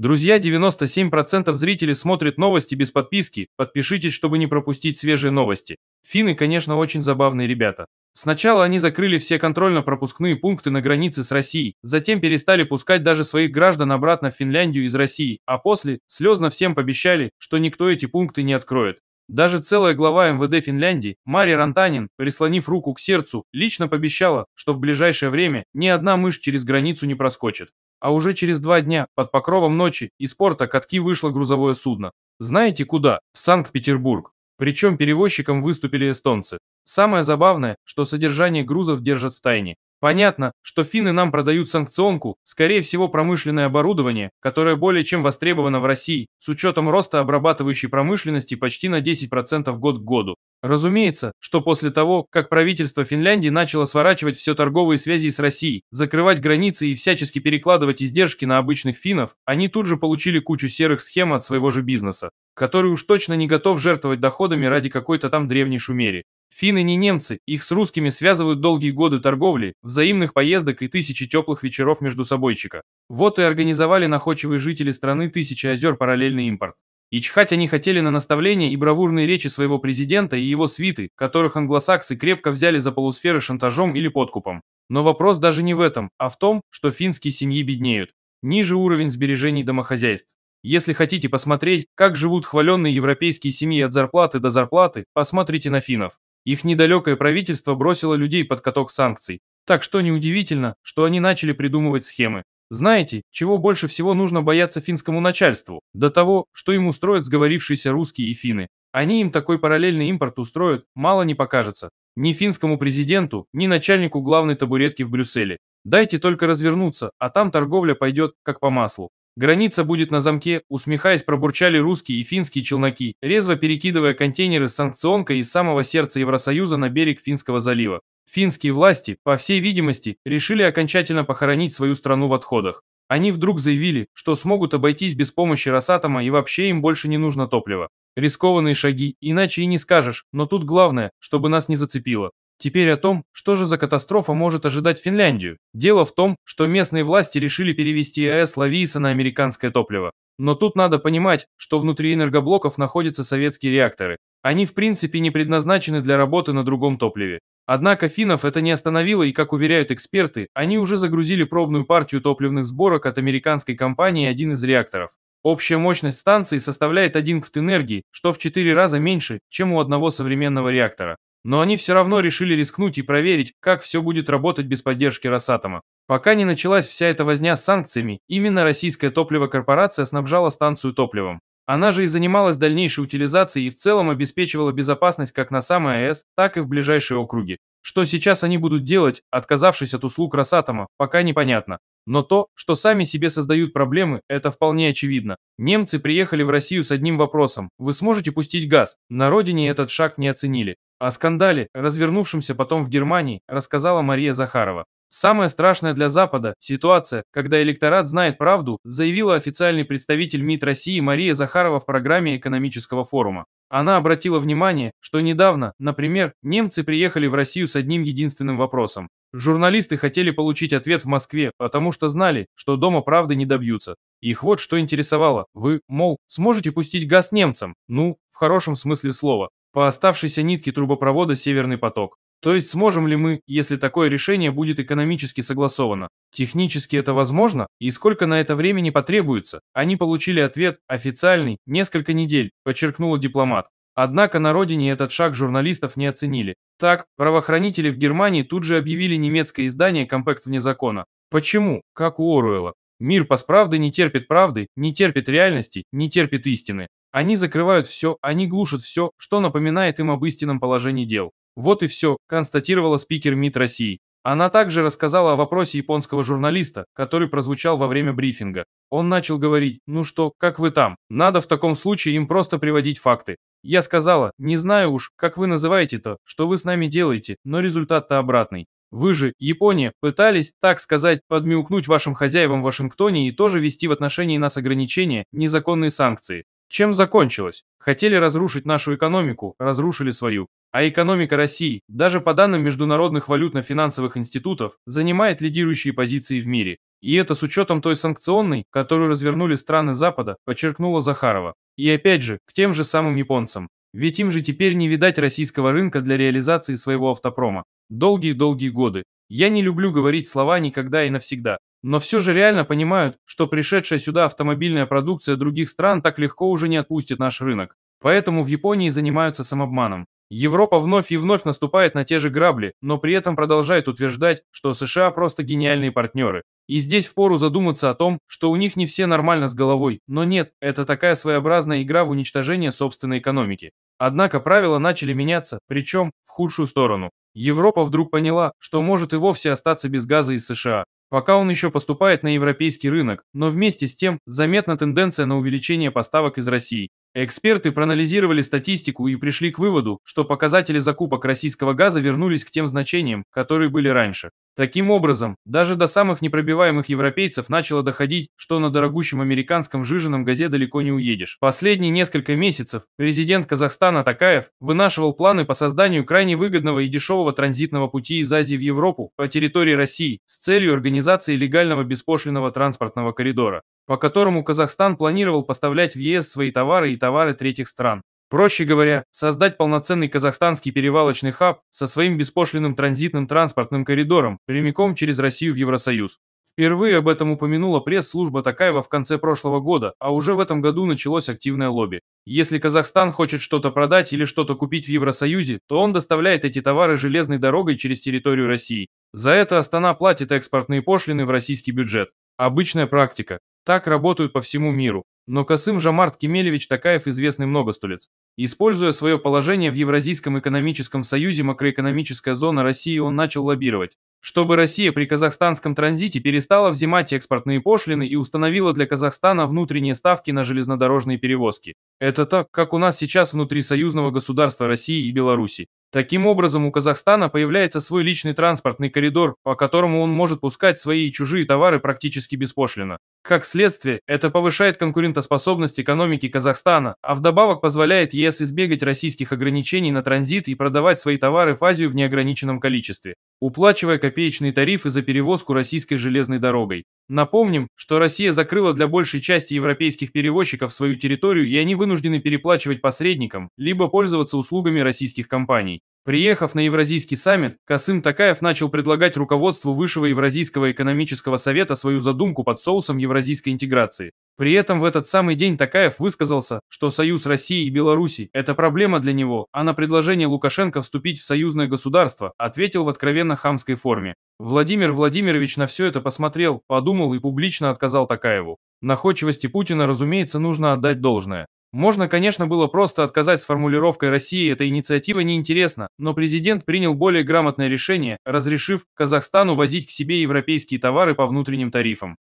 Друзья, 97% зрителей смотрят новости без подписки, подпишитесь, чтобы не пропустить свежие новости. Финны, конечно, очень забавные ребята. Сначала они закрыли все контрольно-пропускные пункты на границе с Россией, затем перестали пускать даже своих граждан обратно в Финляндию из России, а после слезно всем пообещали, что никто эти пункты не откроет. Даже целая глава МВД Финляндии, Мария Рантанин, прислонив руку к сердцу, лично пообещала, что в ближайшее время ни одна мышь через границу не проскочит. А уже через два дня, под покровом ночи, из порта катки вышло грузовое судно. Знаете куда? В Санкт-Петербург. Причем перевозчиком выступили эстонцы. Самое забавное, что содержание грузов держат в тайне. Понятно, что финны нам продают санкционку, скорее всего промышленное оборудование, которое более чем востребовано в России, с учетом роста обрабатывающей промышленности почти на 10% год к году. Разумеется, что после того, как правительство Финляндии начало сворачивать все торговые связи с Россией, закрывать границы и всячески перекладывать издержки на обычных финнов, они тут же получили кучу серых схем от своего же бизнеса, который уж точно не готов жертвовать доходами ради какой-то там древней шумери. Финны не немцы, их с русскими связывают долгие годы торговли, взаимных поездок и тысячи теплых вечеров между собойчика. Вот и организовали находчивые жители страны тысячи озер параллельный импорт. И чхать они хотели на наставления и бравурные речи своего президента и его свиты, которых англосаксы крепко взяли за полусферы шантажом или подкупом. Но вопрос даже не в этом, а в том, что финские семьи беднеют. Ниже уровень сбережений домохозяйств. Если хотите посмотреть, как живут хваленные европейские семьи от зарплаты до зарплаты, посмотрите на финнов. Их недалекое правительство бросило людей под каток санкций, так что неудивительно, что они начали придумывать схемы. Знаете, чего больше всего нужно бояться финскому начальству? До того, что им устроят сговорившиеся русские и финны. Они им такой параллельный импорт устроят, мало не покажется. Ни финскому президенту, ни начальнику главной табуретки в Брюсселе. Дайте только развернуться, а там торговля пойдет как по маслу. Граница будет на замке, усмехаясь, пробурчали русские и финские челноки, резво перекидывая контейнеры с санкционкой из самого сердца Евросоюза на берег Финского залива. Финские власти, по всей видимости, решили окончательно похоронить свою страну в отходах. Они вдруг заявили, что смогут обойтись без помощи Росатома и вообще им больше не нужно топливо. Рискованные шаги, иначе и не скажешь, но тут главное, чтобы нас не зацепило. Теперь о том, что же за катастрофа может ожидать Финляндию. Дело в том, что местные власти решили перевести АЭС Лавииса на американское топливо. Но тут надо понимать, что внутри энергоблоков находятся советские реакторы. Они в принципе не предназначены для работы на другом топливе. Однако финнов это не остановило и, как уверяют эксперты, они уже загрузили пробную партию топливных сборок от американской компании один из реакторов. Общая мощность станции составляет 1 квт энергии, что в 4 раза меньше, чем у одного современного реактора. Но они все равно решили рискнуть и проверить, как все будет работать без поддержки Росатома. Пока не началась вся эта возня с санкциями, именно российская топливокорпорация снабжала станцию топливом. Она же и занималась дальнейшей утилизацией и в целом обеспечивала безопасность как на самой АЭС, так и в ближайшие округи. Что сейчас они будут делать, отказавшись от услуг Росатома, пока непонятно. Но то, что сами себе создают проблемы, это вполне очевидно. Немцы приехали в Россию с одним вопросом – вы сможете пустить газ? На родине этот шаг не оценили. О скандале, развернувшемся потом в Германии, рассказала Мария Захарова. Самая страшная для Запада ситуация, когда электорат знает правду, заявила официальный представитель МИД России Мария Захарова в программе экономического форума. Она обратила внимание, что недавно, например, немцы приехали в Россию с одним единственным вопросом. Журналисты хотели получить ответ в Москве, потому что знали, что дома правды не добьются. Их вот что интересовало. Вы, мол, сможете пустить газ немцам? Ну, в хорошем смысле слова по оставшейся нитке трубопровода «Северный поток». То есть сможем ли мы, если такое решение будет экономически согласовано? Технически это возможно? И сколько на это времени потребуется? Они получили ответ, официальный, несколько недель, подчеркнула дипломат. Однако на родине этот шаг журналистов не оценили. Так, правоохранители в Германии тут же объявили немецкое издание «Компакт вне закона». Почему? Как у Оруэлла. Мир посправды не терпит правды, не терпит реальности, не терпит истины. Они закрывают все, они глушат все, что напоминает им об истинном положении дел. Вот и все, констатировала спикер МИД России. Она также рассказала о вопросе японского журналиста, который прозвучал во время брифинга. Он начал говорить, ну что, как вы там? Надо в таком случае им просто приводить факты. Я сказала, не знаю уж, как вы называете то, что вы с нами делаете, но результат-то обратный. Вы же, Япония, пытались, так сказать, подмяукнуть вашим хозяевам в Вашингтоне и тоже вести в отношении нас ограничения, незаконные санкции. Чем закончилось? Хотели разрушить нашу экономику, разрушили свою. А экономика России, даже по данным международных валютно-финансовых институтов, занимает лидирующие позиции в мире. И это с учетом той санкционной, которую развернули страны Запада, подчеркнула Захарова. И опять же, к тем же самым японцам. Ведь им же теперь не видать российского рынка для реализации своего автопрома. Долгие-долгие годы. Я не люблю говорить слова «никогда» и «навсегда», но все же реально понимают, что пришедшая сюда автомобильная продукция других стран так легко уже не отпустит наш рынок. Поэтому в Японии занимаются самообманом. Европа вновь и вновь наступает на те же грабли, но при этом продолжает утверждать, что США просто гениальные партнеры. И здесь впору задуматься о том, что у них не все нормально с головой, но нет, это такая своеобразная игра в уничтожение собственной экономики. Однако правила начали меняться, причем в худшую сторону. Европа вдруг поняла, что может и вовсе остаться без газа из США, Пока он еще поступает на европейский рынок, но вместе с тем заметна тенденция на увеличение поставок из России. Эксперты проанализировали статистику и пришли к выводу, что показатели закупок российского газа вернулись к тем значениям, которые были раньше. Таким образом, даже до самых непробиваемых европейцев начало доходить, что на дорогущем американском жиженом газе далеко не уедешь. Последние несколько месяцев президент Казахстана Такаев вынашивал планы по созданию крайне выгодного и дешевого транзитного пути из Азии в Европу по территории России с целью организации легального беспошлиного транспортного коридора, по которому Казахстан планировал поставлять в ЕС свои товары и товары третьих стран. Проще говоря, создать полноценный казахстанский перевалочный хаб со своим беспошлиным транзитным транспортным коридором прямиком через Россию в Евросоюз. Впервые об этом упомянула пресс-служба Такаева в конце прошлого года, а уже в этом году началось активное лобби. Если Казахстан хочет что-то продать или что-то купить в Евросоюзе, то он доставляет эти товары железной дорогой через территорию России. За это Астана платит экспортные пошлины в российский бюджет. Обычная практика. Так работают по всему миру. Но Касым Жамарт Кемелевич Такаев известный много сто Используя свое положение в Евразийском экономическом союзе макроэкономическая зона России, он начал лоббировать, чтобы Россия при казахстанском транзите перестала взимать экспортные пошлины и установила для Казахстана внутренние ставки на железнодорожные перевозки. Это так, как у нас сейчас внутри союзного государства России и Беларуси. Таким образом, у Казахстана появляется свой личный транспортный коридор, по которому он может пускать свои и чужие товары практически беспошлино. Как следствие, это повышает конкурентоспособность экономики Казахстана, а вдобавок позволяет ЕС избегать российских ограничений на транзит и продавать свои товары в Азию в неограниченном количестве, уплачивая копеечные тарифы за перевозку российской железной дорогой. Напомним, что Россия закрыла для большей части европейских перевозчиков свою территорию, и они вынуждены переплачивать посредникам, либо пользоваться услугами российских компаний. Приехав на Евразийский саммит, Касым Такаев начал предлагать руководству Высшего Евразийского экономического совета свою задумку под соусом евразийской интеграции. При этом в этот самый день Такаев высказался, что союз России и Беларуси – это проблема для него, а на предложение Лукашенко вступить в союзное государство ответил в откровенно хамской форме. Владимир Владимирович на все это посмотрел, подумал и публично отказал Такаеву. Находчивости Путина, разумеется, нужно отдать должное. Можно, конечно, было просто отказать с формулировкой России, эта инициатива неинтересна, но президент принял более грамотное решение, разрешив Казахстану возить к себе европейские товары по внутренним тарифам.